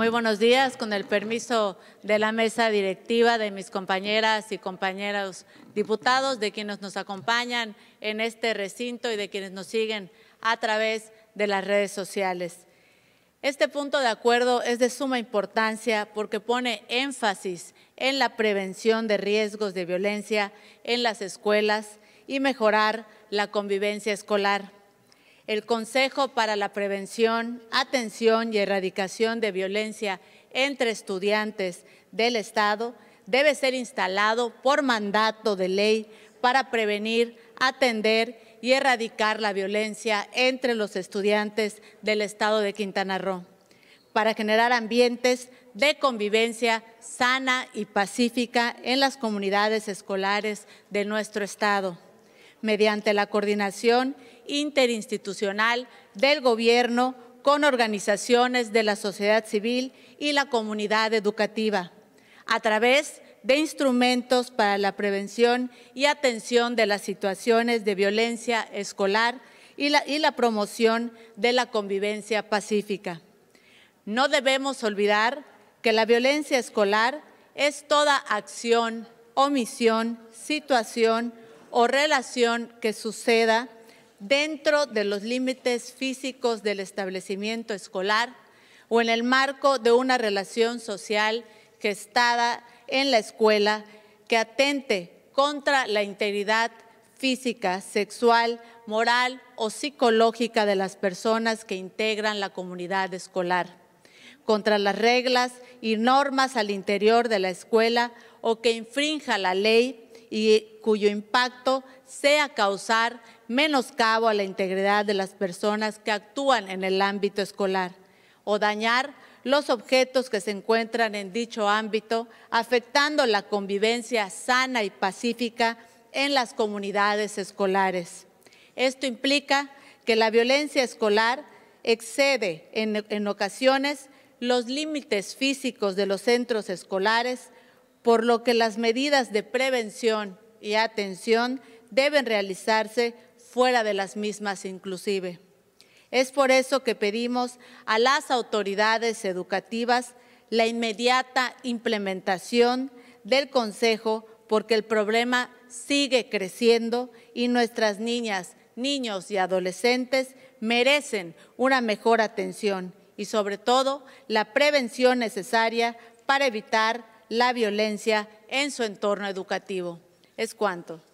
Muy buenos días, con el permiso de la mesa directiva, de mis compañeras y compañeros diputados, de quienes nos acompañan en este recinto y de quienes nos siguen a través de las redes sociales. Este punto de acuerdo es de suma importancia porque pone énfasis en la prevención de riesgos de violencia en las escuelas y mejorar la convivencia escolar el Consejo para la Prevención, Atención y Erradicación de Violencia entre Estudiantes del Estado debe ser instalado por mandato de ley para prevenir, atender y erradicar la violencia entre los estudiantes del Estado de Quintana Roo, para generar ambientes de convivencia sana y pacífica en las comunidades escolares de nuestro Estado, mediante la coordinación interinstitucional del gobierno con organizaciones de la sociedad civil y la comunidad educativa, a través de instrumentos para la prevención y atención de las situaciones de violencia escolar y la, promoción de la convivencia pacífica. No debemos olvidar que la violencia escolar es toda acción, omisión, situación o relación que suceda dentro de los límites físicos del establecimiento escolar o en el marco de una relación social gestada en la escuela que atente contra la integridad física, sexual, moral o psicológica de las personas que integran la comunidad escolar, contra las reglas y normas al interior de la escuela o que infrinja la ley y cuyo impacto sea causar menoscabo a la integridad de las personas que actúan en el ámbito escolar o dañar los objetos que se encuentran en dicho ámbito, afectando la convivencia sana y pacífica en las comunidades escolares. Esto implica que la violencia escolar excede en, en ocasiones los límites físicos de los centros escolares, por lo que las medidas de prevención y atención deben realizarse fuera de las mismas inclusive. Es por eso que pedimos a las autoridades educativas la inmediata implementación del Consejo porque el problema sigue creciendo y nuestras niñas, niños y adolescentes merecen una mejor atención y sobre todo la prevención necesaria para evitar la violencia en su entorno educativo. Es cuanto.